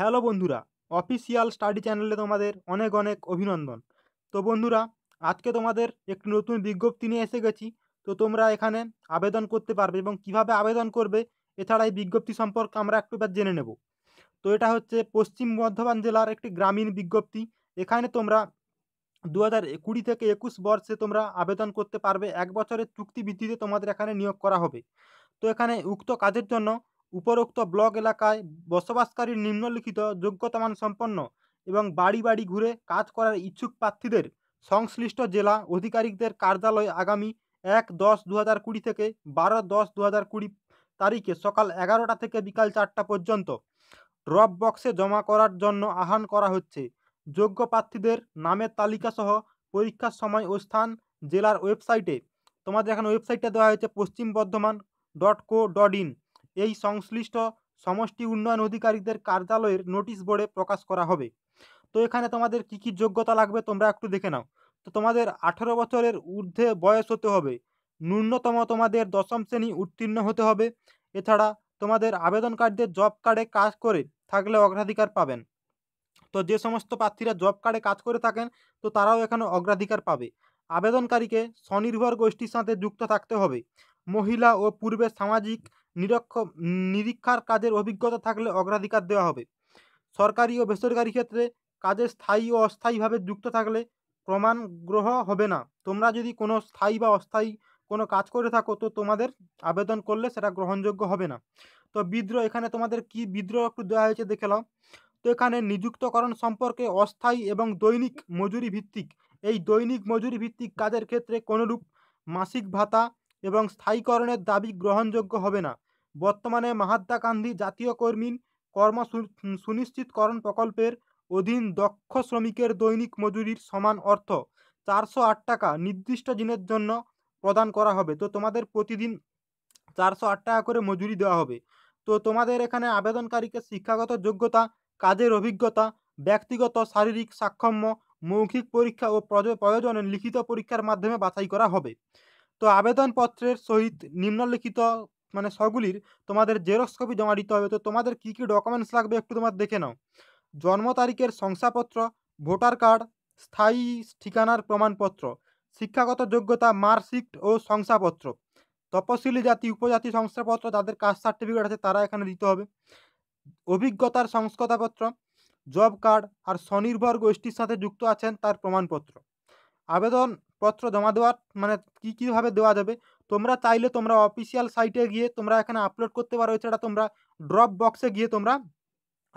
hello বন্ধুরা official study চ্যানেলে তোমাদের অনেক অনেক অভিনন্দন তো বন্ধুরা আজকে তোমাদের একটি নতুন বিজ্ঞপ্তি নিয়ে এসে গেছি তো তোমরা এখানে আবেদন করতে পারবে এবং কিভাবে আবেদন করবে এছাড়া এই বিজ্ঞপ্তি সম্পর্কে আমরা একটু জেনে নেব তো এটা হচ্ছে পশ্চিম বর্ধমান জেলার একটি গ্রামীণ বিজ্ঞপ্তি এখানে তোমরা দু হাজার কুড়ি থেকে একুশ বর্ষে তোমরা আবেদন করতে পারবে এক বছরের চুক্তি ভিত্তিতে তোমাদের এখানে নিয়োগ করা হবে তো এখানে উক্ত কাজের জন্য উপরোক্ত ব্লক এলাকায় বসবাসকারী নিম্নলিখিত যোগ্যতামান সম্পন্ন এবং বাড়ি বাড়ি ঘুরে কাজ করার ইচ্ছুক প্রার্থীদের সংশ্লিষ্ট জেলা আধিকারিকদের কার্যালয়ে আগামী এক দশ দু হাজার কুড়ি থেকে বারো দশ দু হাজার কুড়ি তারিখে সকাল এগারোটা থেকে বিকাল চারটা পর্যন্ত ড্রপ বক্সে জমা করার জন্য আহ্বান করা হচ্ছে যোগ্য প্রার্থীদের নামের তালিকাসহ পরীক্ষার সময় ও স্থান জেলার ওয়েবসাইটে তোমাদের এখানে ওয়েবসাইটটা দেওয়া হয়েছে পশ্চিম Bardhaman dot co dot in এই সংশ্লিষ্ট সমষ্টি উন্নয়ন অধিকারীদের কার্যালয়ের নোটিশ বোর্ডে প্রকাশ করা হবে তো এখানে তোমাদের কী কী যোগ্যতা লাগবে তোমরা একটু দেখে নাও তো তোমাদের আঠেরো বছরের ঊর্ধ্বে বয়স হতে হবে ন্যূনতম তোমাদের দশম শ্রেণী উত্তীর্ণ হতে হবে এছাড়া তোমাদের আবেদনকারীদের জব কার্ডে কাজ করে থাকলে অগ্রাধিকার পাবেন তো যে সমস্ত প্রার্থীরা জব কার্ডে কাজ করে থাকেন তো তারাও এখানে অগ্রাধিকার পাবে আবেদনকারীকে স্বনির্ভর গোষ্ঠীর সাথে যুক্ত থাকতে হবে মহিলা ও পূর্বে সামাজিক নিরক্ষ নিরীক্ষার কাজের অভিজ্ঞতা থাকলে অগ্রাধিকার দেওয়া হবে সরকারি ও বেসরকারি ক্ষেত্রে কাজে স্থায়ী ও অস্থায়ীভাবে যুক্ত থাকলে প্রমাণ গ্রহ হবে না তোমরা যদি কোনো স্থায়ী বা অস্থায়ী কোনো কাজ করে থাকো তো তোমাদের আবেদন করলে সেটা গ্রহণযোগ্য হবে না তো বিদ্রোহ এখানে তোমাদের কি বিদ্রোহ একটু দেওয়া হয়েছে দেখে নাও তো এখানে নিযুক্তকরণ সম্পর্কে অস্থায়ী এবং দৈনিক মজুরি ভিত্তিক এই দৈনিক মজুরি ভিত্তিক কাজের ক্ষেত্রে কোনোরূপ মাসিক ভাতা এবং স্থায়ীকরণের দাবি গ্রহণযোগ্য হবে না বর্তমানে মাহাত্মা গান্ধী জাতীয় কর্মী কর্ম সুনিশ্চিতকরণ প্রকল্পের অধীন দক্ষ শ্রমিকের দৈনিক মজুরির সমান অর্থ চারশো আট টাকা নির্দিষ্ট দিনের জন্য প্রদান করা হবে তো তোমাদের প্রতিদিন চারশো আট টাকা করে মজুরি দেওয়া হবে তো তোমাদের এখানে আবেদনকারীকে শিক্ষাগত যোগ্যতা কাজের অভিজ্ঞতা ব্যক্তিগত শারীরিক সাক্ষম্য মৌখিক পরীক্ষা ও প্রয়োজনে লিখিত পরীক্ষার মাধ্যমে বাছাই করা হবে তো আবেদনপত্রের সহিত নিম্নলিখিত মানে সগুলির তোমাদের জেরক্স কপি জমা দিতে হবে তো তোমাদের কী কী ডকুমেন্টস লাগবে একটু তোমার দেখে নাও জন্ম তারিখের শংসাপত্র ভোটার কার্ড স্থায়ী ঠিকানার প্রমাণপত্র শিক্ষাগত যোগ্যতা মার্কশিট ও শংসাপত্র তপশিলি জাতি উপজাতি শংসাপত্র যাদের কাস্ট সার্টিফিকেট আছে তারা এখানে দিতে হবে অভিজ্ঞতার সংস্কতাপত্র জব কার্ড আর স্বনির্ভর গোষ্ঠীর সাথে যুক্ত আছেন তার প্রমাণপত্র আবেদনপত্র জমা দেওয়ার মানে কী কীভাবে দেওয়া যাবে তোমরা চাইলে তোমরা অফিসিয়াল সাইটে গিয়ে তোমরা এখানে আপলোড করতে পারো এছাড়া তোমরা ড্রপ বক্সে গিয়ে তোমরা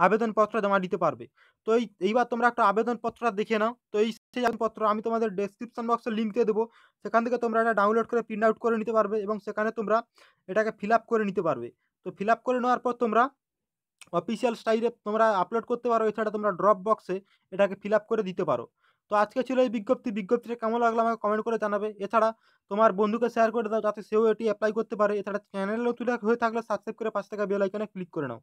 আবেদনপত্র জমা দিতে পারবে তো এই এইবার তোমরা একটা আবেদনপত্র দেখে নাও তো এই সেই আবেদনপত্র আমি তোমাদের ডেসক্রিপশন বক্সে লিঙ্ক দিয়ে দেবো সেখান থেকে তোমরা এটা ডাউনলোড করে প্রিন্ট আউট করে নিতে পারবে এবং সেখানে তোমরা এটাকে ফিল করে নিতে পারবে তো ফিল করে নেওয়ার পর তোমরা অফিসিয়াল স্টাইলে তোমরা আপলোড করতে পারো এছাড়া তোমরা ড্রপ বক্সে এটাকে ফিল করে দিতে পারো তো আজকে ছিল এই বিজ্ঞপ্তি বিজ্ঞপ্তিটা কেমন লাগলো আমাকে কমেন্ট করে জানাবে এছাড়া তোমার বন্ধুকে শেয়ার করে দাও যাতে সেও এটি অ্যাপ্লাই করতে পারে এছাড়া চ্যানেল নতুন হয়ে থাকলে সাবস্ক্রাইব করে পাঁচ টাকা বেল আইকনে ক্লিক করে নাও